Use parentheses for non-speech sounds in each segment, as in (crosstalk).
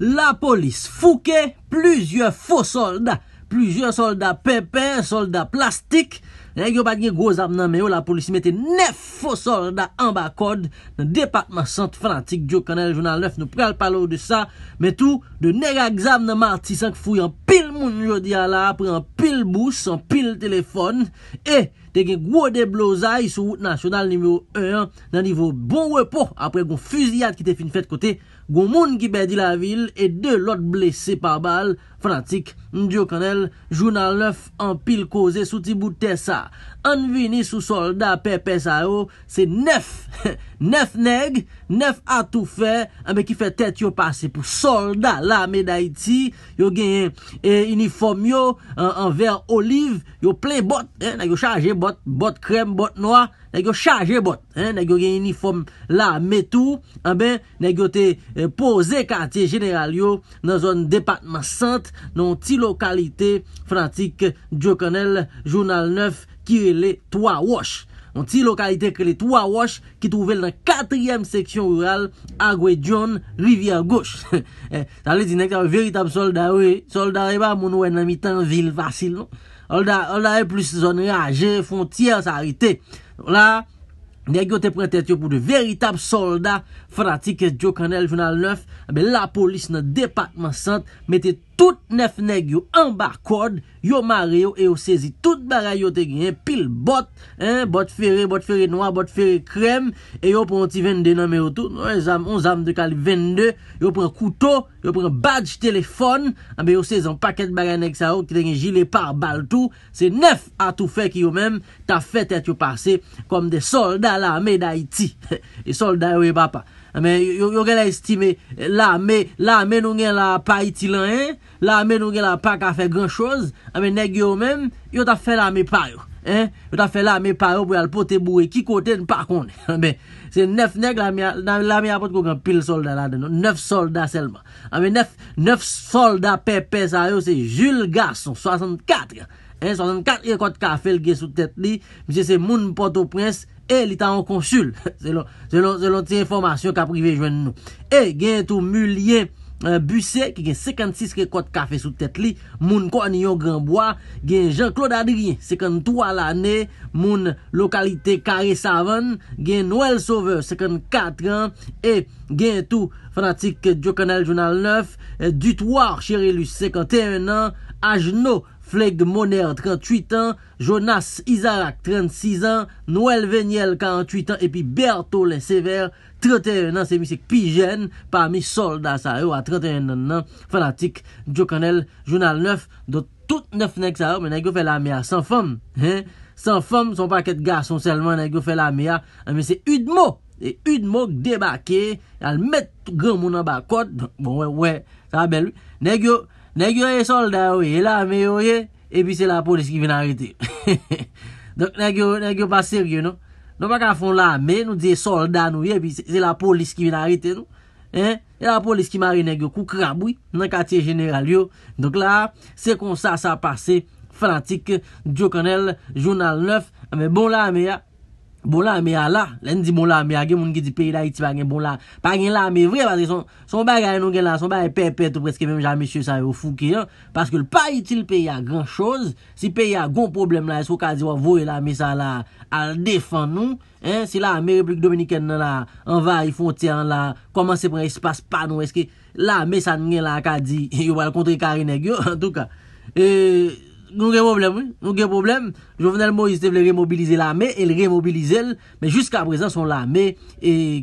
la police fouquet plusieurs faux soldats, plusieurs soldats pépins, soldats plastiques, Nè gyo pat gen gwo zam nan meyo, la polisi mette nef fosor da ambakod nan depatman sant fanatik. Diyo kanel, jounal 9 nou prel palo de sa. Metou, de nek aksam nan marti 5 fou yon pil moun jodi ala apre yon pil bous, yon pil telefon. E, te gen gwo de blozay sou wout nasyonal nimeyo 1 nan nivou bon repo apre goun fuziyat ki te fin fete kote, goun moun ki bedi la vil e de lot blese par bal. Fanatik, mdiyo kanel, jounal 9 an pil koze sou ti bout te sa. An vini sou soldat pepe sa yo Se nef (laughs) Nef neg, nef atou fe Ambe ki fe tet yo pase pou soldat La me da iti Yo gen e, uniform yo An ver olive, yo ple bot Nagyo chaje bot, bot krem, bot noa Nagyo chaje bot Nagyo gen uniform la me tou Ambe nagyo te e, pose Kantye general yo Nan zon departman sant Nan ti lokalite frantik Djo kanel, jounal nef On ti lokalite kre le 3 wash ki touvel nan 4yem seksyon rural Agwe Djon Rivier Gauche. (laughs) Sa li di nek an veritab solda we, soldare ba moun wè nan mitan vile vasil. Non? Olda we plus zon re aje, fontyer sa harite. La, nek yo te prentet yo pou de veritab solda fratik es Djo Kanel vinal 9, be la polis nan depakman sant mette touve Tout nef neg yo an ba kod, yo mare yo e yo sezi tout bara yo te genye pil bot, bot fere, bot fere noa, bot fere krem, e yo pronti vende nan me yo tou, on zam de kal vende, yo pronti koutou, yo pronti badj telefon, an ah be yo sezi an paket bara neg sa yo ki te genye jile par bal tou, se nef atou fe ki yo men ta fe tet yo pase kom de solda la me da iti, (laughs) e solda yo e bapa. Ame, yon gen la estime, la me, la me nou gen la pa iti lan en, eh? la me nou gen la pa ka fe gran chouz, ame, neg yo men, yon ta fe la me par yo, en, eh? yon ta fe la me par yo pou yal pote bouye, ki kote nou pa konde, (laughs) ame, se nef neg, la me apote kou gen pil solda la den, nef solda selman, ame, nef, nef solda pepe sa yo, se Jules Garçon, 64, en, 64 yon kote ka fe lge sou tete li, mi se se moun pote ou prens, E li ta an konsul, (laughs) se lonti informasyon ka prive jwen nou. E gen tou Mulyen euh, Busse, ki gen 56 rekote kafe sou tete li, moun kon yon granboa, gen Jean-Claude Adrien, 53 lane, moun lokalite Kari Savon, gen Noel Sauveur, 54 an, e gen tou fanatik Diokonal Jounal 9, Dutoir Cherelu, 51 an, Ajnou. Flèk de Moner, 38 ans, Jonas Izarak, 36 ans, Noël Véniel, 48 ans, et puis Berthoud, le sévère, 31 ans, c'est misik Pijène, parmi soldats a eu, a 31 ans, fanatik, Diokanel, Jounal 9, do tout 9 nèk sa ou, mè nèk yo fè la mè a, sans femme, hein, sans femme, son paquet de gars sont seulement, nèk yo fè la mè a, mè sè Udmo, et Udmo kdebake, al mèt grand mounan bakot, bon wè, wè, sa wè bel, nèk yo, Negyo e soldan ouye, e lame ouye, epi se la polis ki vin arite. Donk negyo pa serye nou. Donk pa ka fon lame, nou diye soldan ouye, epi se la polis ki vin arite nou. E la polis ki mare negyo koukraboui, nan katye general yo. Donk la, se konsa sa pase, fanatik, diyo kanel, jounal 9, ame bon lame ya. Ah, Bon la me ala, len di bon la me, agen moun ki di peyi la iti bagen bon la, bagen la me vre, padre son bagay nou gen la, son bagay pey pey tou preske mèm jamisye sa yo fouke, paske l pa iti l peyi a gran chouz, si peyi a gon problem la, e sou kadi wavoye la me sa la, al defan nou, se la me replik dominiken nan la, anva yi fonti an la, koman se pwene yi se pas pa nou, eske la me sa ngen la kadi, (laughs) yo wal kontre kari negyo, (laughs) en touka. Nou gen problem, nou gen problem Jovenel Moïse te vle remobilize la me El remobilize el Men jusqu apresan eh, (laughs) son la me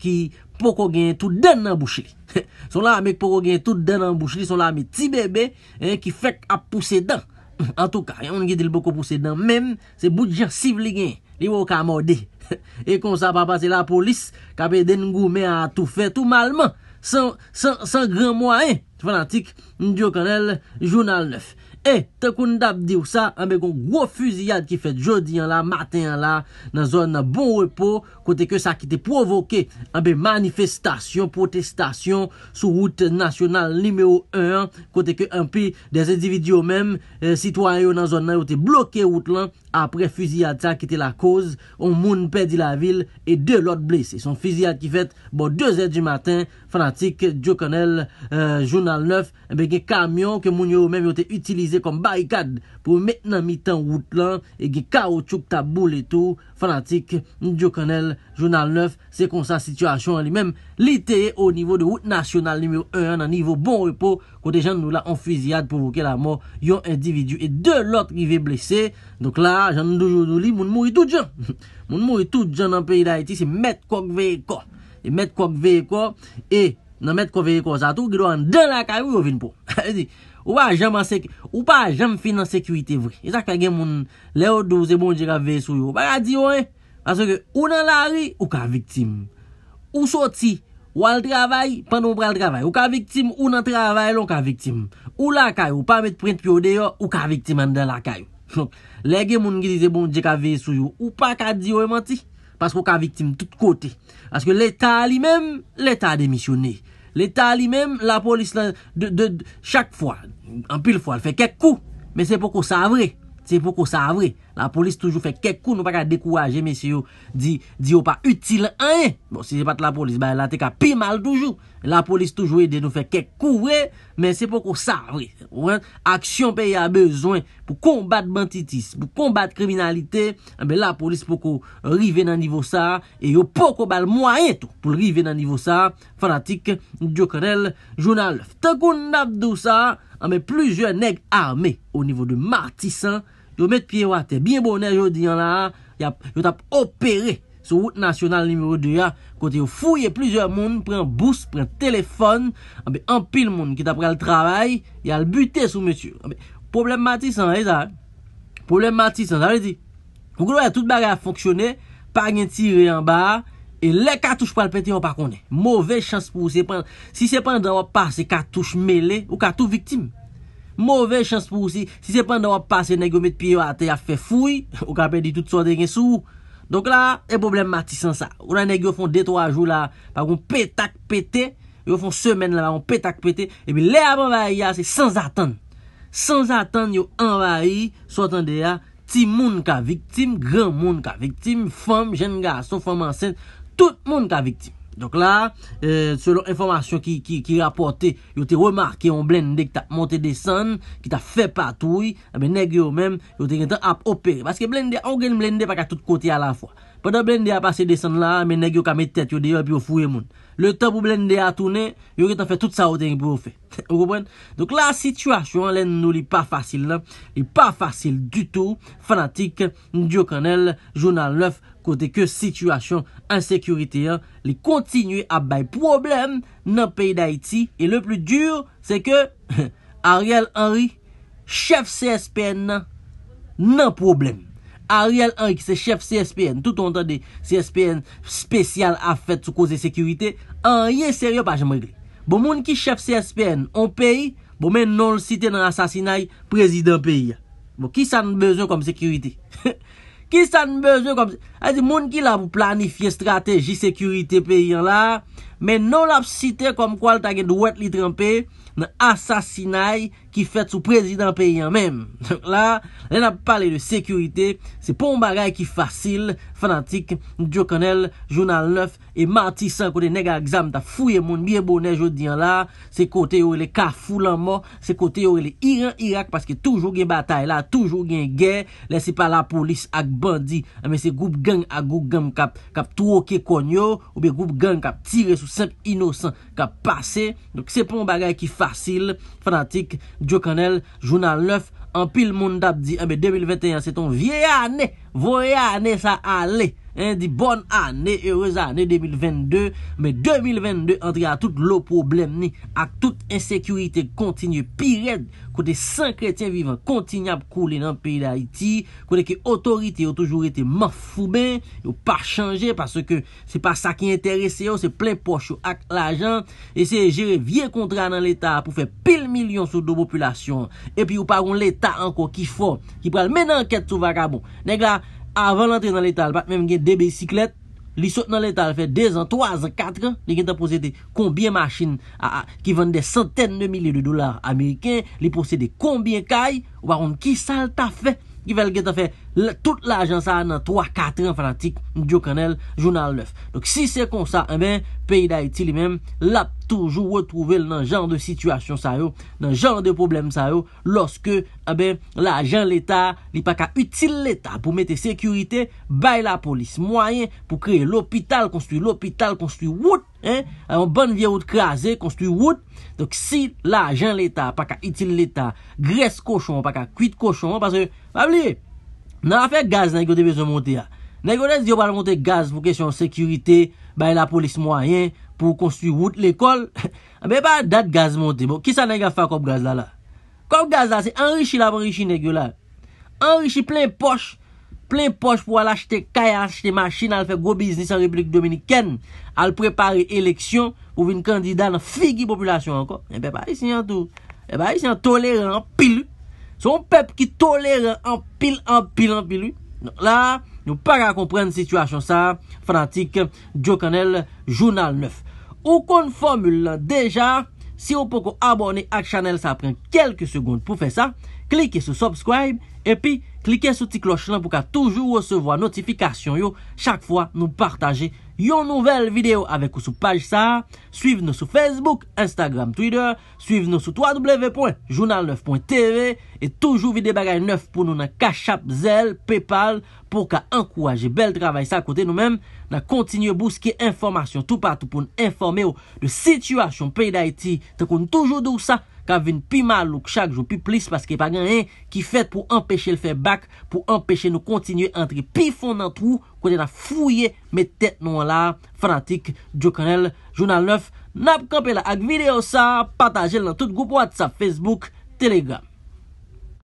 Ki poko gen tout den nan boucheli Son la me ki poko gen tout den nan boucheli Son la me ti bebe eh, Ki fek ap pousse den (laughs) En tout ka, yon gen del poko pousse den Men se bout jersive li gen Li wou ka morde (laughs) E kon sa pa pase la polis Ka pe den goume a toufe tout malman San gran mwayen eh. Fanatik, Ndiokanel, Jounal 9 E, te koun dap di ou sa, anbe kon gwo fuziyad ki fet jodi an la, maten an la, nan zon nan bon repo, kote ke sa ki te provoke, anbe manifestasyon, protestasyon, sou wote nasyonal nime ou an, kote ke anpi de zedividyo menm, eh, sitwanyo nan zon nan yo te bloke wote lan, apre fuzi atak ki te la koz, on moun pedi la vil, e de lot blese. Son fuzi atak ki fet, bo 2 e di maten, fanatik, diokonel, euh, jounal 9, eh be gen kamyon, ke moun yo men yo te utilize kom baykad, pou men nan mitan wout lan, e gen kaoutchouk tabou letou, fanatik, diokonel, jounal 9, se kon sa situasyon li menm, Li teye ou nivou de wout nasyonal nivou 1 an, nan nivou bon wipo, kote jan nou la enfiziad provoke la mor yon individu e de lot rive blese. Donk la, jan nou doujou dou li, moun moui tout jan. Moun moui tout jan nan peyi da iti, se met kok veyeko. E met kok veyeko, e nan met kok veyeko, zato, gido an den la kayo yon vinpo. Ou pa a jem finansekwite vwe. E zaka gen moun leo douze moun jika veyesou yon. Ou pa a diyon, aso ke ou nan la ri, ou ka viktim. Ou soti, ou al travay, pa nou pral travay. Ou ka viktim, ou nan travay, loun ka viktim. Ou lakay, ou pa met print pyo deyo, ou ka viktim an de lakay. Lege moun gize bon djeka vey sou yo, ou pa ka diyo e mati, paskou ka viktim tout kote. Aske l'Etat li mem, l'Etat demisyoné. L'Etat li mem, la polis la, de, de, de, chak fwa, an pil fwa, l'fe kek kou, men se poko sa vre. Se pou kou savre, la polis toujou fè kèk kou, nou pa kèk dèkourajè, mesye yo, di oh, bon, eh yo pa utile anye. Bon, se jè pat la polis, ba la te ka pi mal toujou. La polis toujou edè nou fè kèk kou wè, men se pou kou savre. Aksyon pe yè a bezwen pou kombat bantitis, pou kombat kriminalite, la polis pou kou rive nan nivou sa, e yo pou kou bal mwayen pou rive nan nivou sa. Fanatik, Djo Krenel, Jounalov. Ah, mais plusieurs nègres armés au niveau de Martissant, yo mettent pied à terre. Bien bonheur, vous ont hein, là, yo opéré sur route nationale numéro 2 a, hein. côté ont fouillé plusieurs monde, prend pris un téléphone, ah, mais en pile monde qui t'a le travail, et a le buté sous monsieur. Ah, problème Martissan, c'est hein, ça. Problème Martissant, ça veut dire, vous voyez, toute bagarre fonctionner, pas rien tiré en bas, E le katouche palpete yo pa konde Mouve chance pou ou se prende Si se prende yo pa se katouche mele Ou katou victime Mouve chance pou ou se Si se prende yo pa se negyo met piyo ate A fe foui (laughs) Ou ka pedi tout so de gen sou Donk la e problem mati san sa Ou la negyo fon 2-3 jou la Pa kon petak pete Yo fon semen la Pa kon petak pete E bi le apan vayi ya se Sans atan Sans atan yo anvayi Sotan de ya Ti moun ka victime Gran moun ka victime Fom jen ga Son fom ansen Tout moun ta viktim. Donk la, euh, selon informasyon ki rapote, yo te remarke yon blende ki ta monte desan, ki ta fe patoui, a eh be neg yo men, yo te gen ta ap opere. Paske blende, an gen blende, pa ka tout kote a la fwa. Pwa do blende a pase desen la, meneg yo ka metet, yo deyo api yo fouye moun. (laughs) Le top ou blende a toune, yo ke tan fe tout sa wote yon pou ou fe. Ou koubwen? Donk la sitwasyon len nou li pa fasil la. Li pa fasil du tou. Fanatik, Ndiok Anel, Jounal Lef, kote ke sitwasyon ansekurite ya. Li kontinu a bay problem nan peyi da iti. E le plu dur se ke (laughs) Ariel Henry, chef CSPN nan problemi. A riyal an ki se chef CSPN, tout an tan de CSPN spesyal a fet sou kouze sekurite, an riyal seryo pa jan bon, mwen gley. Bo moun ki chef CSPN an peyi, bo men non siten an asasinaj prezident peyi. Bo ki san nbezoun kom sekurite? Ki (laughs) san nbezoun kom sekurite? A ah, zi moun ki la pou planifiye strategi sekurite peyi an la... men nou la ap site kom kwa l ta gen dwet li trempe, nan asasinay ki fet sou prezident peyan menm, tonk (laughs) la, len ap pale de sekurite, se pon bagay ki fasil, fanatik, mdjou konel, jounal 9, e mantisan kote nega exam ta fuyemoun miye bonej ou diyan la, se kote yo le kafou lan mo, se kote yo le iran irak, paske toujou gen batay la toujou gen gen, lese pa la polis ak bandi, amen se goup gen a goup gen kap, kap touke konyo, ou be goup gen kap tire sou sep inosan ka pase, sep pon bagay ki fasil, fratik, diyo kanel, jounan lef, an pil moun dabdi, 2021 se ton vieye ane, voye ane sa ale, Di bon ane, e reza ane 2022 Me 2022 entri a tout lo problem ne A tout insekurite kontinye Pi red kote 5 kretien vivan kontinye ap koule nan pi da iti Kote ki otorite yo toujou rete mafoube Yo pa chanje Paske se pa sa ki enterese yo Se ple poche yo ak la jan Ese jere vie kontra nan l'Etat Pou fe pil milyon sou do populasyon E pi yo paroun l'Etat anko ki fo Ki pral men anket sou vagabo Negla Avant l'entrer nan l'étal, bat mèm gen dè biciklet, li sot nan l'étal fè 2 an, 3 an, 4 an, li gen ta posède konbyen machin ki vende centen de mille de dolar Ameriken, li posède konbyen kay, waron ki sal ta fè. Ki vel getan fe, tout la ajan sa nan 3-4 an fanatik diyo kanel jounal 9. Donc si se konsa, peyi da IT li men, lap toujou wot prouvel nan jan de situasyon sa yo, nan jan de problem sa yo, loske eh la ajan l'Etat, li pa ka utile l'Etat pou mete sekurite, bay la polis. Moyen pou kreye l'opital konstruy, l'opital konstruy wot. A yon (laughs) ah, bon vie wout krasè, konstu wout Dok si la jen l'Etat Pak a itil l'Etat, gres koshon Pak a kuit koshon, pase Nan a fe gaz nan yon debe se monte Nan yon debe se monte gaz Fou kesyon sekurite, bay la polis Moyen, pou konstu wout l'ekol A be pa dat gaz monte Bon, ki sa nan yon a fe kop gaz la la Kop gaz la, se enri chi la, enri chi nan yon la Enri chi plen poch plen poche pou al achete kaya, achete machine, al fe go biznis an Republik Dominikène, al prepare eleksyon, ou vin kandida nan figi populasyon anko, en pepe ay si an tou, en pepe ay si an tolere an pil, son pepe ki tolere an pil, an pil, an pil, nou la, nou pa ka komprenne situasyon sa, fanatik Joe Kanel, Jounal 9. Ou kon formule la, deja, si ou poko abone ak Chanel, sa pren kelke segonde pou fe sa, klike se subscribe, epi, Klike sou ti kloch lan pou ka toujou wesevo a notifikasyon yo chak fwa nou partaje yon nouvel video avek ou sou paj sa. Suiv nou sou Facebook, Instagram, Twitter, suiv nou sou www.journal9.tv e toujou vide bagay 9 pou nou nan kachap, zel, Paypal pou ka ankouwaje bel travay sa kote nou men nan kontinye bouske informasyon tou patou pou nou informe yo de situasyon pey da iti te kon toujou dou sa. ka vin pi malouk chak, jou pi plis, paske pa gen yen, ki fet pou empeshe l febak, pou empeshe nou kontinye entri, pi fon nan tou, kwenye na fouye, me tet nou la, fanatik, diyo kanel, jounal 9, nap kampela ak video sa, patajel nan tout goupouat sa, Facebook, Telegram.